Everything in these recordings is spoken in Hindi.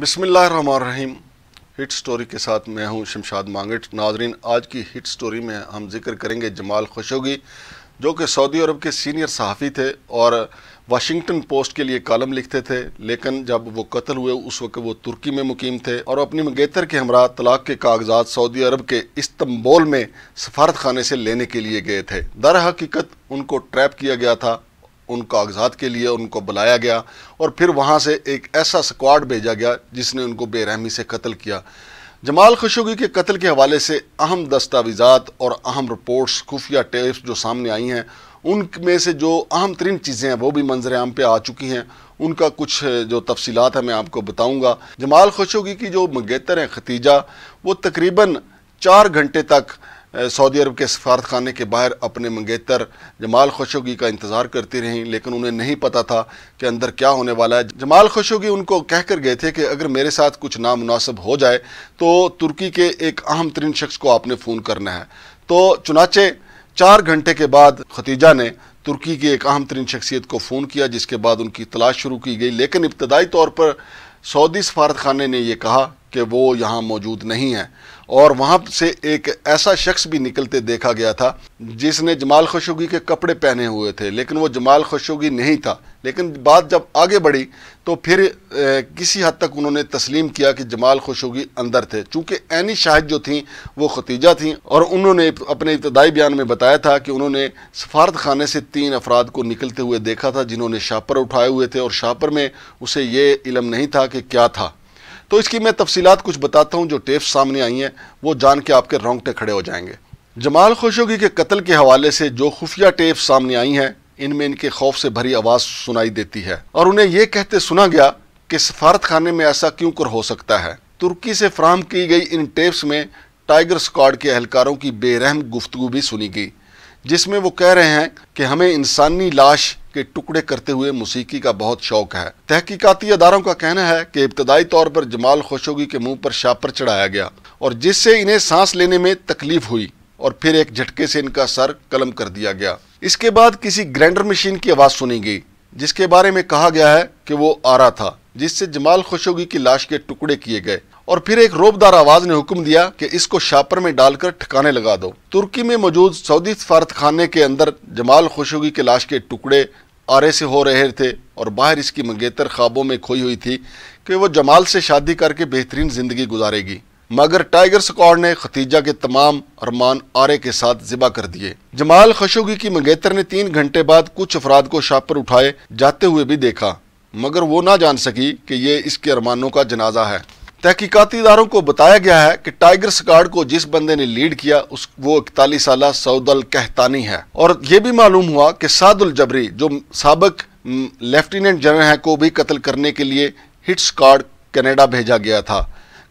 बिसमीम हिट स्टोरी के साथ मैं हूं शमशाद मांगट नाजरीन आज की हिट स्टोरी में हम जिक्र करेंगे जमाल खुशोगी जो कि सऊदी अरब के सीनियर सहाफ़ी थे और वाशिंगटन पोस्ट के लिए कॉलम लिखते थे लेकिन जब वो कत्ल हुए उस वक्त वो तुर्की में मुकीम थे और अपनी मंगेतर के हमरा तलाक के कागजात सऊदी अरब के इस्तंबोल में सफारत खाने से लेने के लिए गए थे दर हकीकत उनको ट्रैप किया गया था उन कागजात के लिए उनको बुलाया गया और फिर वहाँ से एक ऐसा स्क्वाड भेजा गया जिसने उनको बेरहमी से कत्ल किया जमाल खशोगी के कत्ल के हवाले से अहम दस्तावेजात और अहम रिपोर्ट्स खुफिया टेप्स जो सामने आई हैं उन में से जो अहम तरीन चीज़ें हैं वो भी मंजर आम पे आ चुकी हैं उनका कुछ जो तफसीत है मैं आपको बताऊँगा जमाल खशोगी की जो मंगेतर हैं खतीजा वो तकरीबन चार घंटे तक सऊदी अरब के सफारत खाने के बाहर अपने मंगेतर जमाल खुशोगी का इंतज़ार करती रहीं लेकिन उन्हें नहीं पता था कि अंदर क्या होने वाला है जमाल खुशोगी उनको कह कर गए थे कि अगर मेरे साथ कुछ नामनासब हो जाए तो तुर्की के एक अहम तरीन शख्स को आपने फ़ोन करना है तो चुनाचे चार घंटे के बाद खतीजा ने तुर्की की एक अहम तरीन शख्सियत को फ़ोन किया जिसके बाद उनकी तलाश शुरू की गई लेकिन इब्तदाई तौर पर सऊदी सफारत खाने ने यह कहा कि वो यहाँ मौजूद नहीं है और वहाँ से एक ऐसा शख्स भी निकलते देखा गया था जिसने जमाल खशोगी के कपड़े पहने हुए थे लेकिन वो जमाल खशोगी नहीं था लेकिन बात जब आगे बढ़ी तो फिर ए, किसी हद तक उन्होंने तस्लीम किया कि जमाल खशोगी अंदर थे चूँकि एनी शाहिद जो थी वो खतीजा थी और उन्होंने अपने इब्तदाई बयान में बताया था कि उन्होंने सफारत खाने से तीन अफराद को निकलते हुए देखा था जिन्होंने शापर उठाए हुए थे और शापर में उसे ये इलम नहीं था कि क्या था तो इसकी मैं तफसीत कुछ बताता हूँ जो टेप्स सामने आई हैं वो जान के आपके रोंगटे खड़े हो जाएंगे जमाल खुशोगी के कत्ल के हवाले से जो खुफिया टेप सामने आई हैं इनमें इनके खौफ से भरी आवाज़ सुनाई देती है और उन्हें यह कहते सुना गया कि सफारत खाने में ऐसा क्यों कर हो सकता है तुर्की से फ्राहम की गई इन टेप्स में टाइगर स्क्वाड के अहलकारों की बेरहम गुफ्तु भी सुनी गई जिसमें वो कह रहे हैं कि हमें इंसानी लाश के टुकड़े करते हुए मौसीकी का बहुत शौक है तहकीकती अदारों का कहना है कि इब्तदाई तौर पर जमाल खोशोगी के मुंह पर शापर चढ़ाया गया और जिससे इन्हें सांस लेने में तकलीफ हुई और फिर एक झटके से इनका सर कलम कर दिया गया इसके बाद किसी ग्राइंडर मशीन की आवाज़ सुनी गई जिसके बारे में कहा गया है कि वो आ रहा था जिससे जमाल खुशोगी की लाश के टुकड़े किए गए और फिर एक रोबदार आवाज ने हुक्म दिया कि इसको शापर में डालकर ठिकाने लगा दो तुर्की में मौजूद सऊदी खाने के अंदर जमाल खुशोगी के लाश के टुकड़े आरे से हो रहे थे और बाहर इसकी मंगेतर ख्वाबों में खोई हुई थी कि वो जमाल से शादी करके बेहतरीन जिंदगी गुजारेगी मगर टाइगर स्कॉड ने खतीजा के तमाम अरमान आरे के साथ जिबा कर दिए जमाल खशोगी की मंगेतर ने तीन घंटे बाद कुछ अफराद को शापर उठाए जाते हुए भी देखा मगर वो ना जान सकी कि ये इसके अरमानों का जनाजा है तहकीकती इदारों को बताया गया है कि टाइगर स्काड को जिस बंदे ने लीड किया उस वो इकतालीस साल सऊदल कहतानी है और ये भी मालूम हुआ कि सादुल जबरी जो सबक लेफ्टिनेंट जनरल हैं को भी कत्ल करने के लिए हिट स्काड कनाडा भेजा गया था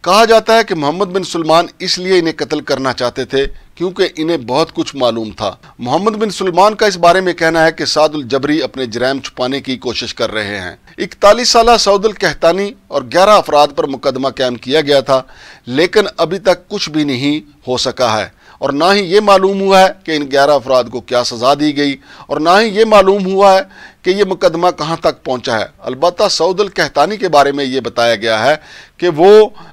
कहा जाता है कि मोहम्मद बिन सलमान इसलिए इन्हें कत्ल करना चाहते थे क्योंकि इन्हें बहुत कुछ मालूम था मोहम्मद बिन सलमान का इस बारे में कहना है कि सादुल जबरी अपने जरैम छुपाने की कोशिश कर रहे हैं इकतालीस साल सऊदुल कहतानी और ग्यारह अफराद पर मुकदमा कायम किया गया था लेकिन अभी तक कुछ भी नहीं हो सका है और ना ही ये मालूम हुआ है कि इन ग्यारह अफराद को क्या सज़ा दी गई और ना ही ये मालूम हुआ है कि ये मुकदमा कहाँ तक पहुँचा है अलबत् सऊदल कहतानी के बारे में ये बताया गया है कि वो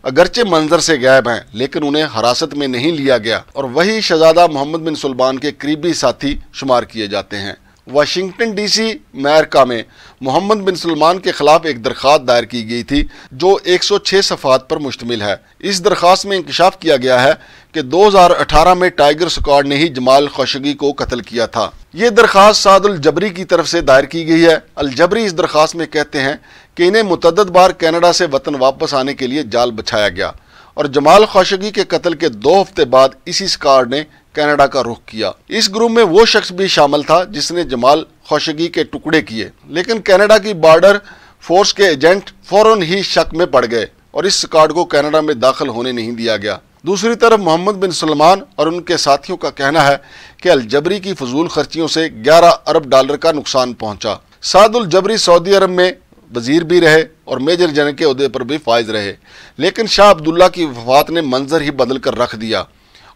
अगरचे मंजर से गायब हैं लेकिन उन्हें हिरासत में नहीं लिया गया और वही शहजादा मोहम्मद बिन सलमान के करीबी साथी शुमार किए जाते हैं वाशिंगटन डीसी अमेरिका में मोहम्मद बिन सलमान के खिलाफ एक दरख्वास्त दायर की गई थी जो 106 सफात पर मुश्तमिल है इस दरख्वास्त में इंकशाफ किया गया है कि 2018 में टाइगर स्क्वाड ने ही जमाल खौशगी को कत्ल किया था ये दरख्वास्त सादुल जबरी की तरफ से दायर की गई है अल जबरी इस दरख्वास्त में कहते हैं कि इन्हें मुतद बार कैनेडा से वतन वापस आने के लिए जाल बछाया गया और जमाल खौशगी के कत्ल के दो हफ्ते बाद इसी स्कॉड ने कनाडा का रुख किया इस ग्रुप में वो शख्स भी शामिल था जिसने जमाल खोशगी के टुकड़े किए लेकिन कनाडा की बॉर्डर फोर्स के एजेंट फौरन ही शक में पड़ गए और इस कार्ड को कनाडा में दाखिल होने नहीं दिया गया दूसरी तरफ मोहम्मद बिन सलमान और उनके साथियों का कहना है कि अलजबरी की फजूल खर्चियों से 11 अरब डॉलर का नुकसान पहुंचा सादुलजबरी जबरी सऊदी अरब में वजीर भी रहे और मेजर जनरल के अहदे पर भी फायज रहे लेकिन शाह अब्दुल्ला की वफात ने मंजर ही बदल कर रख दिया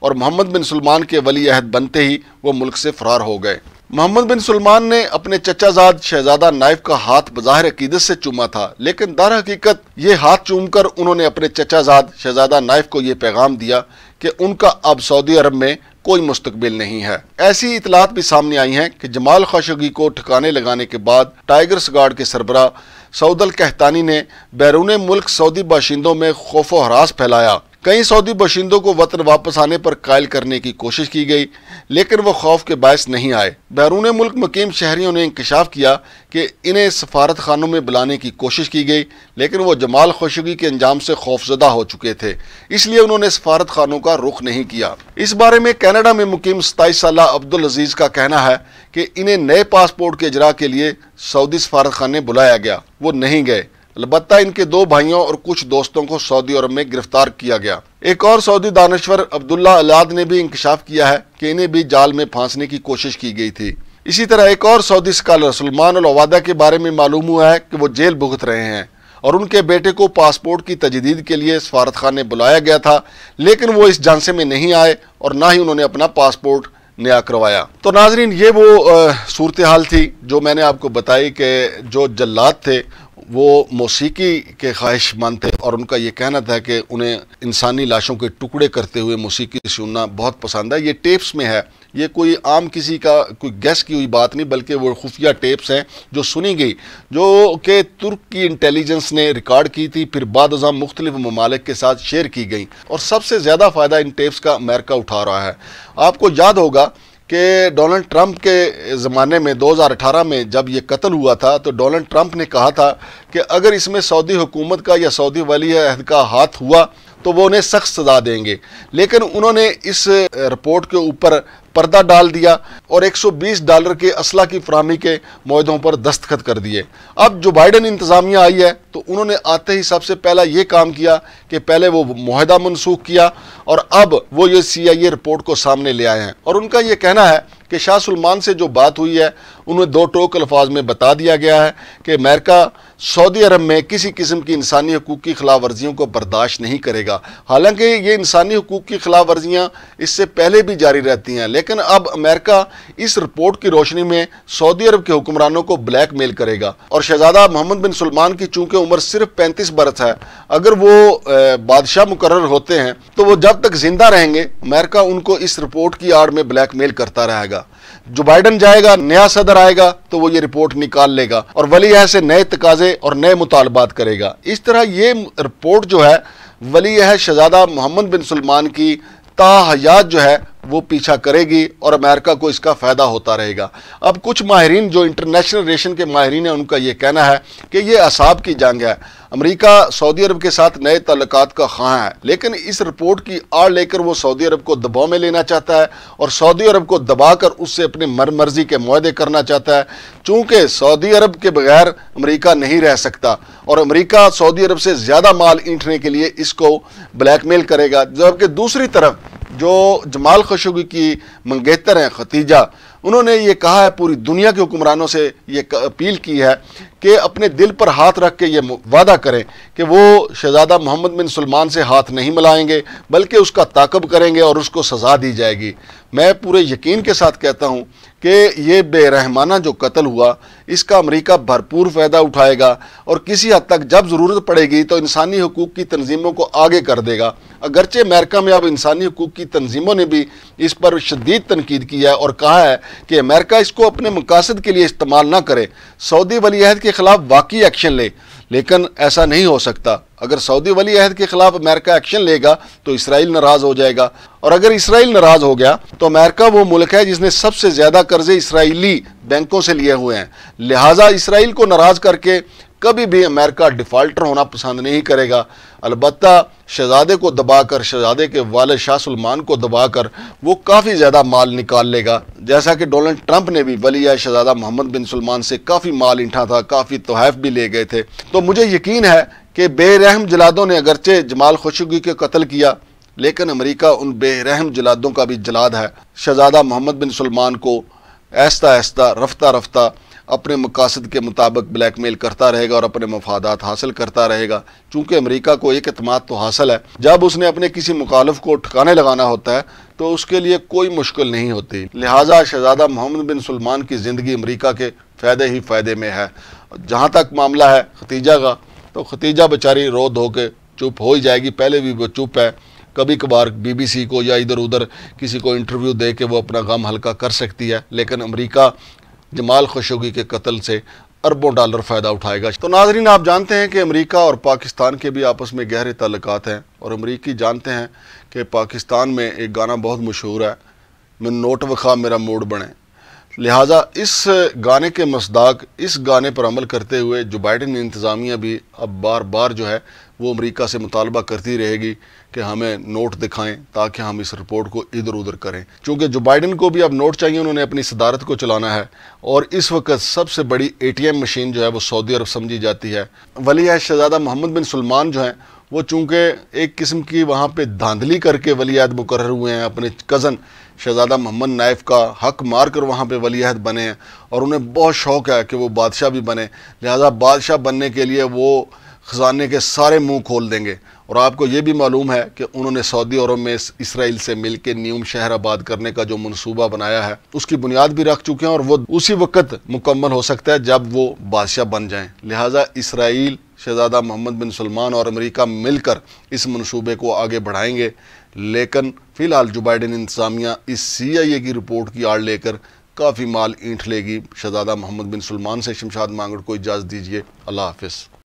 और मोहम्मद बिन सलमान के वली अहद बनते ही वो मुल्क से फरार हो गए मोहम्मद बिन सलमान ने अपने चचाजाद शहजादा नाइफ का हाथ बज़ाहिर अकीदत से चूमा था लेकिन दर हकीकत ये हाथ चूम कर उन्होंने अपने चचाजाद शहजादा नाइफ को ये पैगाम दिया कि उनका अब सऊदी अरब में कोई मुस्तकबिल नहीं है ऐसी इतलात भी सामने आई हैं कि जमाल खाशगी को ठिकाने लगाने के बाद टाइगर्स गार्ड के सरबरा सऊदल कहतानी ने बैरून मुल्क सऊदी बाशिंदों में खौफ हरास फैलाया कई सऊदी बाशिंदों को वतन वापस आने पर कायल करने की कोशिश की गई लेकिन वह खौफ के बायस नहीं आए बैरून मुल्क मकीम शहरीों ने इंकशाफ किया कि इन्हें सफारत खानों में बुलाने की कोशिश की गई लेकिन वह जमाल खुशगी के अंजाम से खौफजदा हो चुके थे इसलिए उन्होंने सफारत खानों का रुख नहीं किया इस बारे में कैनेडा में मुकीम सताईस साल अब्दुल अजीज़ का कहना है कि इन्हें नए पासपोर्ट के इजरा के लिए सऊदी सफारत बुलाया गया वो नहीं गए अलबत् इनके दो भाइयों और कुछ दोस्तों को सऊदी अरब में गिरफ्तार किया गया एक और सऊदी दानश्वर अब्दुल्ला अलाद ने भी इंकशाफ किया है कि इन्हें भी जाल में फांसने की कोशिश की गई थी इसी तरह एक और सऊदी स्कॉलर सलमान अलवादा के बारे में मालूम हुआ है कि वो जेल भुगत रहे हैं और उनके बेटे को पासपोर्ट की तजदीद के लिए सफारत खान ने बुलाया गया था लेकिन वो इस झांसे में नहीं आए और ना ही उन्होंने अपना पासपोर्ट नया करवाया तो नाजरीन ये वो सूरत हाल थी जो मैंने आपको बताई कि जो जल्लाद थे वो मौसीकी के ख्वाहिशमंद थे और उनका ये कहना था कि उन्हें इंसानी लाशों के टुकड़े करते हुए मौसीकी सुनना बहुत पसंद है ये टेप्स में है ये कोई आम किसी का कोई गैस की हुई बात नहीं बल्कि वो खुफिया टेप्स हैं जो सुनी गई जो कि तुर्क की इंटेलिजेंस ने रिकॉर्ड की थी फिर बाद मुख्तलिफ ममालिक के साथ शेयर की गई और सबसे ज़्यादा फ़ायदा इन टेप्स का अमेरिका उठा रहा है आपको याद होगा कि डोनाल्ड ट्रंप के ज़माने में 2018 में जब ये कत्ल हुआ था तो डोनाल्ड ट्रंप ने कहा था कि अगर इसमें सऊदी हुकूमत का या सऊदी वाली अहद का हाथ हुआ तो वो उन्हें सख्त सजा देंगे लेकिन उन्होंने इस रिपोर्ट के ऊपर पर्दा डाल दिया और 120 डॉलर के असला की फ्राहमी के माहों पर दस्तखत कर दिए अब जो बाइडन इंतज़ामिया आई है तो उन्होंने आते ही सबसे पहला ये काम किया कि पहले वो माहदा मनसूख किया और अब वो ये सी आई ए रिपोर्ट को सामने ले आए हैं और उनका ये कहना है कि शाह सलमान से जो बात हुई है उन्हें दो टोक अल्फाज में बता दिया गया है कि अमेरिका सऊदी अरब में किसी किस्म की इंसानी हकूक़ की खिलाफ वर्जियों को बर्दाश्त नहीं करेगा हालांकि ये इंसानी हकूक़ की खिलाफ वर्जियाँ इससे पहले भी जारी रहती हैं लेकिन अब अमेरिका इस रिपोर्ट की रोशनी में सऊदी अरब के हुक्मरानों को ब्लैक मेल करेगा और शहजादा मोहम्मद बिन सलमान की चूंकि उम्र सिर्फ पैंतीस बरस है अगर वो बादशाह मुकर होते हैं तो वो जब तक जिंदा रहेंगे अमेरिका उनको इस रिपोर्ट की आड़ में ब्लैक मेल करता रहेगा जो बाइडन जाएगा नया सदर अंदर आएगा तो वो ये रिपोर्ट निकाल लेगा और वली अहद से नए तकाजे और नए मुतालबात करेगा इस तरह ये रिपोर्ट जो है वली अहद शहजादा मोहम्मद बिन सलमान की ताहयात जो है वो पीछा करेगी और अमेरिका को इसका फ़ायदा होता रहेगा अब कुछ माहरीन जो इंटरनेशनल रिलेशन के माहरीन हैं उनका ये कहना है कि ये असाब की जंग है अमेरिका सऊदी अरब के साथ नए तल्लक का खां है लेकिन इस रिपोर्ट की आड़ लेकर वो सऊदी अरब को दबाव में लेना चाहता है और सऊदी अरब को दबा कर उससे अपनी मर मर्जी के माहदे करना चाहता है चूँकि सऊदी अरब के बगैर अमरीका नहीं रह सकता और अमरीका सऊदी अरब से ज़्यादा माल ईंटने के लिए इसको मेल करेगा जबकि दूसरी तरफ जो जमाल खशोगी की मंगेतर हैं खतीजा उन्होंने ये कहा है पूरी दुनिया के हुक्मरानों से ये अपील की है कि अपने दिल पर हाथ रख के ये वादा करें कि वो शहजादा मोहम्मद बिन सलमान से हाथ नहीं मिलाएंगे बल्कि उसका ताकब करेंगे और उसको सज़ा दी जाएगी मैं पूरे यकीन के साथ कहता हूँ कि ये बेरहमाना जो कत्ल हुआ इसका अमरीका भरपूर फ़ायदा उठाएगा और किसी हद तक जब ज़रूरत पड़ेगी तो इंसानी हकूक़ की तनजीमों को आगे कर देगा अगरचे अमेरिका में अब इंसानी हकूक़ की तनजीमों ने भी इस पर शदीद तनकीद की है और कहा है कि अमेरिका इसको अपने मकासद के लिए इस्तेमाल ना करे सऊदी वलीहद के ख़िलाफ़ वाकई एक्शन ले लेकिन ऐसा नहीं हो सकता अगर सऊदी वली अहद के ख़िलाफ़ अमेरिका एक्शन लेगा तो इसराइल नाराज़ हो जाएगा और अगर इसराइल नाराज़ हो गया तो अमेरिका वो मुल्क है जिसने सबसे ज़्यादा कर्ज़े इसराइली बैंकों से लिए हुए हैं लिहाजा इसराइल को नाराज़ करके कभी भी अमेरिका डिफ़ाल्टर होना पसंद नहीं करेगा अलबत् शहजादे को दबाकर शहजादे के वाल शाह सलमान को दबाकर वो काफ़ी ज़्यादा माल निकाल लेगा जैसा कि डोनाल्ड ट्रंप ने भी वली शहजादा मोहम्मद बिन सलमान से काफ़ी माल इंठा था काफ़ी तोहफ भी ले गए थे तो मुझे यकीन है कि बेरहम जलादों ने अगरचे जमाल खुशगी के कत्ल किया लेकिन अमरीका उन बेरहम जलादों का भी जलाद है शहजादा मोहम्मद बिन सलमान को ऐसा ऐसा रफ्ता रफ्ता अपने मकासद के मुताबिक ब्लैक मेल करता रहेगा और अपने मफादात हासिल करता रहेगा चूँकि अमरीका को एक अतमाद तो हासिल है जब उसने अपने किसी मुखालफ को ठिकाने लगाना होता है तो उसके लिए कोई मुश्किल नहीं होती लिहाजा शहजादा मोहम्मद बिन सलमान की ज़िंदगी अमरीका के फ़ायदे ही फ़ायदे में है जहाँ तक मामला है खतीजा का तो खतीजा बेचारी रो धो के चुप हो ही जाएगी पहले भी वो चुप है कभी कभार बीबीसी को या इधर उधर किसी को इंटरव्यू दे के वो अपना गम हल्का कर सकती है लेकिन अमेरिका जमाल खशोगी के कत्ल से अरबों डॉलर फ़ायदा उठाएगा तो नाजरीन आप जानते हैं कि अमरीका और पाकिस्तान के भी आपस में गहरे तल्लक हैं और अमरीकी जानते हैं कि पाकिस्तान में एक गाना बहुत मशहूर है मैं नोट वखा मेरा मूड बने लिहाजा इस गाने के मसदाक इस गाने पर अमल करते हुए जो बाइडन इंतज़ामिया भी अब बार बार जो है वो अमरीका से मुतालबा करती रहेगी कि हमें नोट दिखाएं ताकि हम इस रिपोर्ट को इधर उधर करें क्योंकि जो बाइडन को भी अब नोट चाहिए उन्होंने अपनी सदारत को चलाना है और इस वक्त सबसे बड़ी ए टी एम मशीन जो है वो सऊदी अरब समझी जाती है वली है शहजादा मोहम्मद बिन सलमान जो हैं वो चूँकि एक किस्म की वहाँ पे धांधली करके वलीहद मुकर हुए हैं अपने कज़न शहजादा मोहम्मद नाइफ का हक मार कर वहाँ पर वलीहद बने हैं और उन्हें बहुत शौक़ है कि वो बादशाह भी बने लिहाजा बादशाह बनने के लिए वो ख़जाने के सारे मुंह खोल देंगे और आपको ये भी मालूम है कि उन्होंने सऊदी अरब में इसराइल से मिल के न्यूम शहर आबाद करने का जो मनसूबा बनाया है उसकी बुनियाद भी रख चुके हैं और वो उसी वक्त मुकम्मल हो सकता है जब वो बादशाह बन जाएँ लिहाजा इसराइल शहजादा मोहम्मद बिन सलमान और अमेरिका मिलकर इस मनसूबे को आगे बढ़ाएंगे लेकिन फ़िलहाल जो बाइडन इंतज़ामिया इस सी आई ए की रिपोर्ट की आड़ लेकर काफ़ी माल ईंट लेगी शहजादा मोहम्मद बिन सलमान से शमशाद मांगड़ को इजाज़त दीजिए अल्लाह हाफिज़